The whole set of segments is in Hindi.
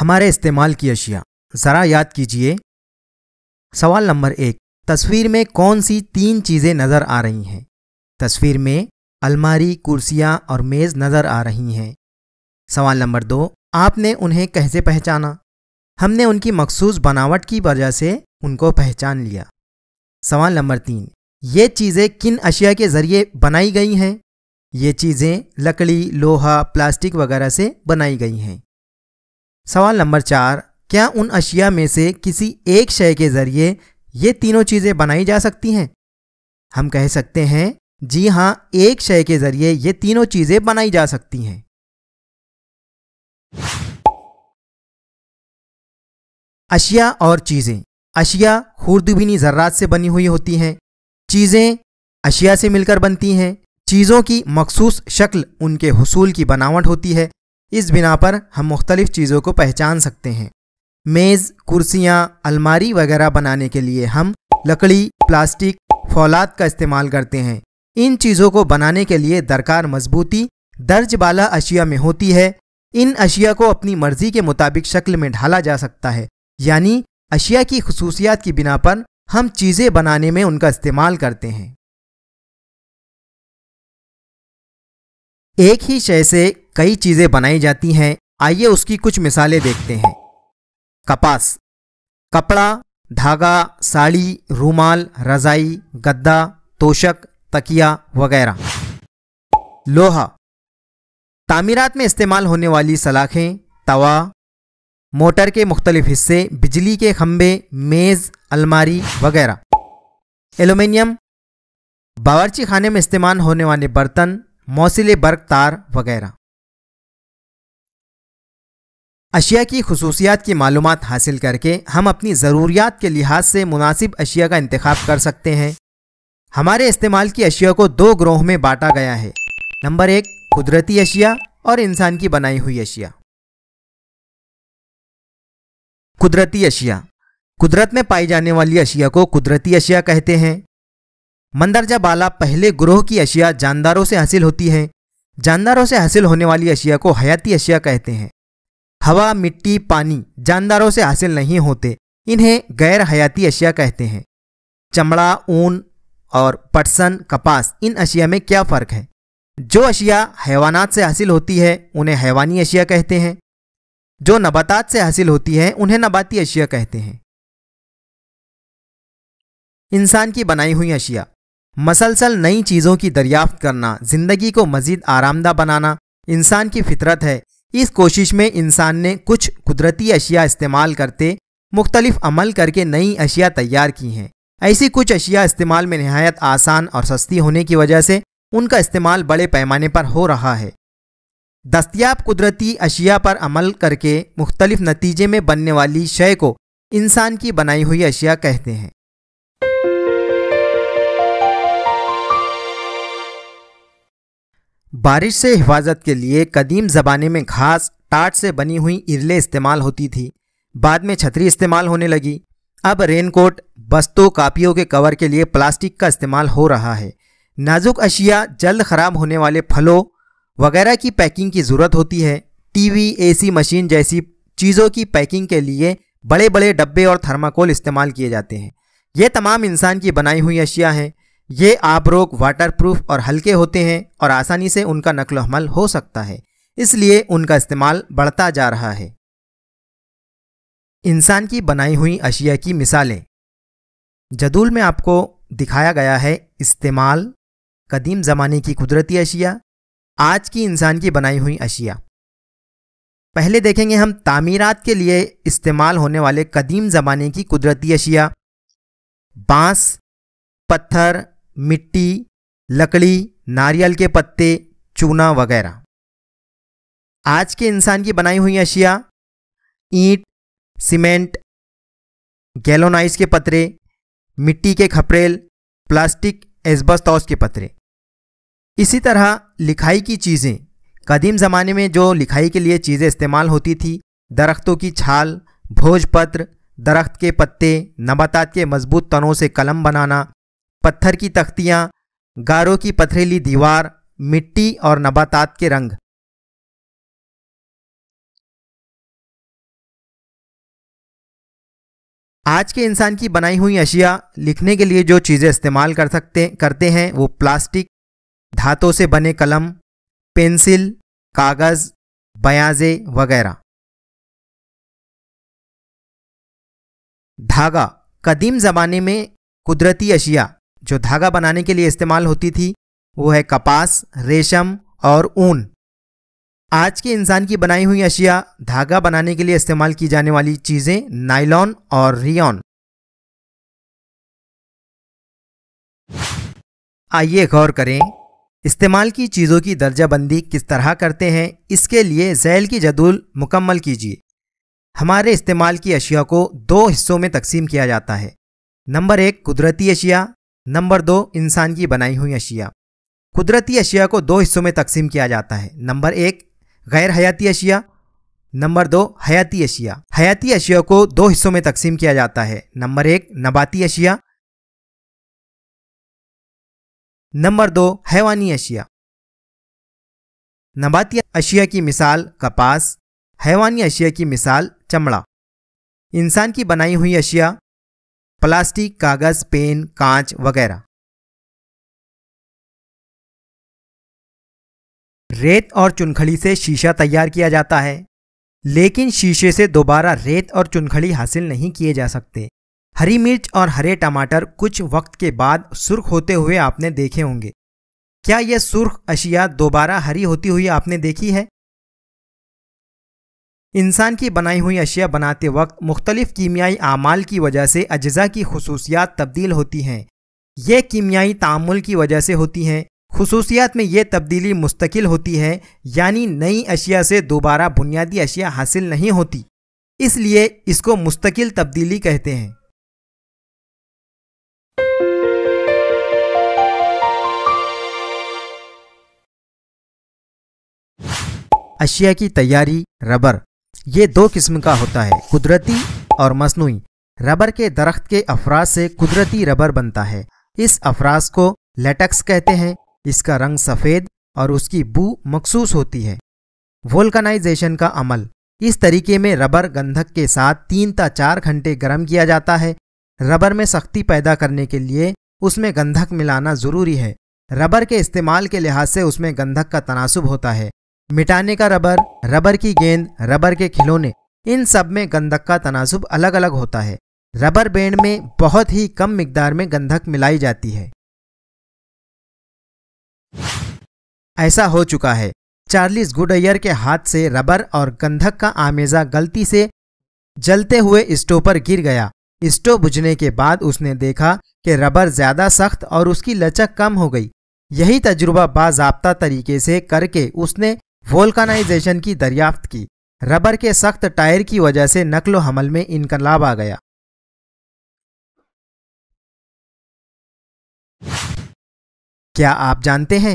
हमारे इस्तेमाल की अशिया ज़रा याद कीजिए सवाल नंबर एक तस्वीर में कौन सी तीन चीज़ें नज़र आ रही हैं तस्वीर में अलमारी कुर्सियां और मेज़ नज़र आ रही हैं सवाल नंबर दो आपने उन्हें कैसे पहचाना हमने उनकी मखसूस बनावट की वजह से उनको पहचान लिया सवाल नंबर तीन ये चीज़ें किन अशिया के ज़रिए बनाई गई हैं ये चीज़ें लकड़ी लोहा प्लास्टिक वगैरह से बनाई गई हैं सवाल नंबर चार क्या उन अशिया में से किसी एक शय के ज़रिए ये तीनों चीज़ें बनाई जा सकती हैं हम कह सकते हैं जी हां एक शय के ज़रिए ये तीनों चीज़ें बनाई जा सकती हैं अशिया और चीज़ें अशिया खुर्दबीनी ज़र्रात से बनी हुई होती हैं चीज़ें अशिया से मिलकर बनती हैं चीज़ों की मखसूस शक्ल उनके हसूल की बनावट होती है इस बिना पर हम मुख्तलिफ़ चीज़ों को पहचान सकते हैं मेज़ कुर्सियाँ अलमारी वगैरह बनाने के लिए हम लकड़ी प्लास्टिक फौलाद का इस्तेमाल करते हैं इन चीज़ों को बनाने के लिए दरकार मजबूती दर्ज बाला अशिया में होती है इन अशिया को अपनी मर्जी के मुताबिक शक्ल में ढाला जा सकता है यानी अशिया की खसूसियात की बिना पर हम चीज़ें बनाने में उनका इस्तेमाल करते हैं एक ही शय से कई चीज़ें बनाई जाती हैं आइए उसकी कुछ मिसालें देखते हैं कपास कपड़ा धागा साड़ी रूमाल रजाई गद्दा तोशक तकिया वगैरह लोहा तामीरात में इस्तेमाल होने वाली सलाखें तवा मोटर के मुख्तलिफ हिस्से बिजली के खम्भे मेज़ अलमारी वगैरह एलुमिनियम बावर्ची खाने में इस्तेमाल होने वाले बर्तन मौसिले बर्क तार वगैरह अशिया की खसूसियात की मालूम हासिल करके हम अपनी ज़रूरियात के लिहाज से मुनासिब अशिया का इंतखब कर सकते हैं हमारे इस्तेमाल की अशिया को दो ग्रोह में बांटा गया है नंबर एक कुदरती अशिया और इंसान की बनाई हुई अशिया कुदरती अशिया कुदरत में पाई जाने वाली अशिया को कुदरती अशिया कहते हैं मंदरजा बाला पहले ग्रोह की अशिया जानदारों से हासिल होती है जानदारों से हासिल होने वाली अशिया को हयाती अशिया कहते हैं हवा मिट्टी पानी जानदारों से हासिल नहीं होते इन्हें गैर हयाती अशिया कहते हैं चमड़ा ऊन और पटसन कपास इन अशिया में क्या फ़र्क है जो अशिया हैवानात से हासिल होती है उन्हें हैवानी अशिया कहते हैं जो नबातात से हासिल होती है उन्हें नबाती अशिया कहते हैं इंसान की बनाई हुई अशिया मसलसल नई चीज़ों की दरियाफ्त करना ज़िंदगी को मज़ीद आरामदा बनाना इंसान की फितरत है इस कोशिश में इंसान ने कुछ कुदरती अशिया इस्तेमाल करते मुख्तलिफ अमल करके नई अशिया तैयार की हैं ऐसी कुछ अशिया इस्तेमाल में नहायत आसान और सस्ती होने की वजह से उनका इस्तेमाल बड़े पैमाने पर हो रहा है दस्तियाब कुदरती अशिया पर अमल करके मुख्तलिफ नतीजे में बनने वाली शय को इंसान की बनाई हुई अशिया कहते हैं बारिश से हिफाजत के लिए कदीम ज़माने में घास टाट से बनी हुई इरले इस्तेमाल होती थी बाद में छतरी इस्तेमाल होने लगी अब रेनकोट बस्तों कापियों के कवर के लिए प्लास्टिक का इस्तेमाल हो रहा है नाजुक अशिया जल्द ख़राब होने वाले फलों वगैरह की पैकिंग की ज़रूरत होती है टीवी एसी मशीन जैसी चीज़ों की पैकिंग के लिए बड़े बड़े डब्बे और थर्माकोल इस्तेमाल किए जाते हैं ये तमाम इंसान की बनाई हुई अशिया हैं ये रोग वाटरप्रूफ और हल्के होते हैं और आसानी से उनका नकलो हमल हो सकता है इसलिए उनका इस्तेमाल बढ़ता जा रहा है इंसान की बनाई हुई अशिया की मिसालें जदूल में आपको दिखाया गया है इस्तेमाल कदीम ज़माने की कुदरती अशिया आज की इंसान की बनाई हुई अशिया पहले देखेंगे हम तामीरात के लिए इस्तेमाल होने वाले कदीम ज़माने की कुदरती अशिया बांस पत्थर मिट्टी लकड़ी नारियल के पत्ते चूना वगैरह आज के इंसान की बनाई हुई अशिया ईंट सीमेंट गैलोनाइज के पत्रे मिट्टी के खपरेल प्लास्टिक एस्बस्तौस के पत्रे इसी तरह लिखाई की चीज़ें कदीम ज़माने में जो लिखाई के लिए चीज़ें इस्तेमाल होती थी दरख्तों की छाल भोजपत्र दरख्त के पत्ते नबातात के मजबूत तनों से कलम बनाना पत्थर की तख्तियां गारों की पथरीली दीवार मिट्टी और नबातात के रंग आज के इंसान की बनाई हुई अशिया लिखने के लिए जो चीज़ें इस्तेमाल कर सकते करते हैं वो प्लास्टिक धातों से बने कलम पेंसिल कागज़ बयाजे वगैरह धागा कदीम ज़माने में कुदरती अशिया जो धागा बनाने के लिए इस्तेमाल होती थी वो है कपास रेशम और ऊन आज के इंसान की बनाई हुई अशिया धागा बनाने के लिए इस्तेमाल की जाने वाली चीज़ें नाइलॉन और रियॉन आइए गौर करें इस्तेमाल की चीज़ों की दर्जाबंदी किस तरह करते हैं इसके लिए जैल की जदूल मुकम्मल कीजिए हमारे इस्तेमाल की अशिया को दो हिस्सों में तकसीम किया जाता है नंबर एक कुदरती अशिया नंबर दो इंसान की बनाई हुई अशिया कुदरती अशिया को दो हिस्सों में तकसीम किया जाता है नंबर एक गैर हयाती अशिया नंबर दो हयाती अशिया हयाती अशिया को दो हिस्सों में तकसीम किया जाता है नंबर एक नबाती अशिया नंबर दो हैवानी अशिया नबाती अशिया की मिसाल कपास हैवानी अशिया की मिसाल चमड़ा इंसान की बनाई हुई अशिया प्लास्टिक कागज़ पेन कांच वगैरह रेत और चुनखड़ी से शीशा तैयार किया जाता है लेकिन शीशे से दोबारा रेत और चुनखड़ी हासिल नहीं किए जा सकते हरी मिर्च और हरे टमाटर कुछ वक्त के बाद सुर्ख होते हुए आपने देखे होंगे क्या यह सुर्ख अशिया दोबारा हरी होती हुई आपने देखी है इंसान की बनाई हुई अशिया बनाते वक्त मुख्तलिफ़ कीमियाई आमाल की वजह से अज्जा की खसूसियात तब्दील होती हैं ये कीमियाई तामुल की वजह से होती हैं खसूसियात में यह तब्दीली मुस्तकिल होती है यानी नई अशिया से दोबारा बुनियादी अशिया हासिल नहीं होती इसलिए इसको मुस्तकिल तब्दीली कहते हैं अशिया की तैयारी रबर ये दो किस्म का होता है कुदरती और मसनू रबर के दरख्त के अफराज से कुदरती रबर बनता है इस अफराज को लेटक्स कहते हैं इसका रंग सफ़ेद और उसकी बू मखसूस होती है वोल्कनाइजेशन का अमल इस तरीके में रबर गंधक के साथ तीन ता चार घंटे गर्म किया जाता है रबर में सख्ती पैदा करने के लिए उसमें गंधक मिलाना ज़रूरी है रबर के इस्तेमाल के लिहाज से उसमें गंधक का तनासब होता है मिटाने का रबर रबर की गेंद रबर के खिलौने इन सब में गंधक का तनाजुब अलग अलग होता है रबर बैंड में बहुत ही कम मिकदार में गंधक मिलाई जाती है ऐसा हो चुका है चार्लिस गुडयर के हाथ से रबर और गंधक का आमेजा गलती से जलते हुए स्टोव पर गिर गया स्टोव बुझने के बाद उसने देखा कि रबर ज़्यादा सख्त और उसकी लचक कम हो गई यही तजुर्बा बाजाबता तरीके से करके उसने वोल्कानाइजेशन की दरियाफ्त की रबर के सख्त टायर की वजह से नकलो हमल में इनकलाब आ गया क्या आप जानते हैं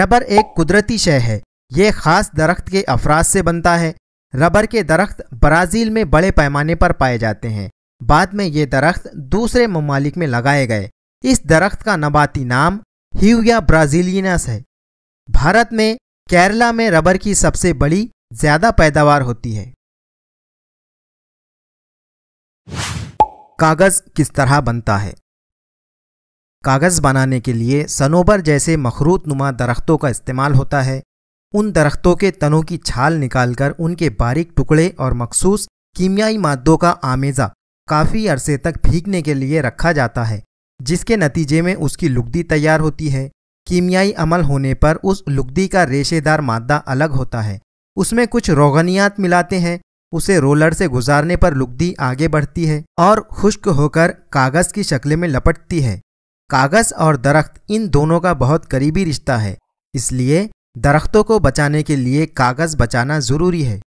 रबर एक कुदरती शय है ये खास दरख्त के अफराज से बनता है रबर के दरख्त ब्राज़ील में बड़े पैमाने पर पाए जाते हैं बाद में ये दरख्त दूसरे ममालिक में लगाए गए इस दरख्त का नबाती नाम ही ब्राज़ीलिनस है भारत में केरला में रबर की सबसे बड़ी ज्यादा पैदावार होती है कागज किस तरह बनता है कागज बनाने के लिए सनोबर जैसे मखरूत नुमा दरख्तों का इस्तेमाल होता है उन दरख्तों के तनों की छाल निकालकर उनके बारीक टुकड़े और मखसूस कीमियाई मादों का आमेज़ा काफ़ी अरसे तक भीगने के लिए रखा जाता है जिसके नतीजे में उसकी लुगदी तैयार होती है कीमियाई अमल होने पर उस लुगदी का रेशेदार मादा अलग होता है उसमें कुछ रोगनियात मिलाते हैं उसे रोलर से गुजारने पर लुगदी आगे बढ़ती है और खुश्क होकर कागज़ की शक्ल में लपटती है कागज़ और दरख्त इन दोनों का बहुत करीबी रिश्ता है इसलिए दरख्तों को बचाने के लिए कागज़ बचाना ज़रूरी है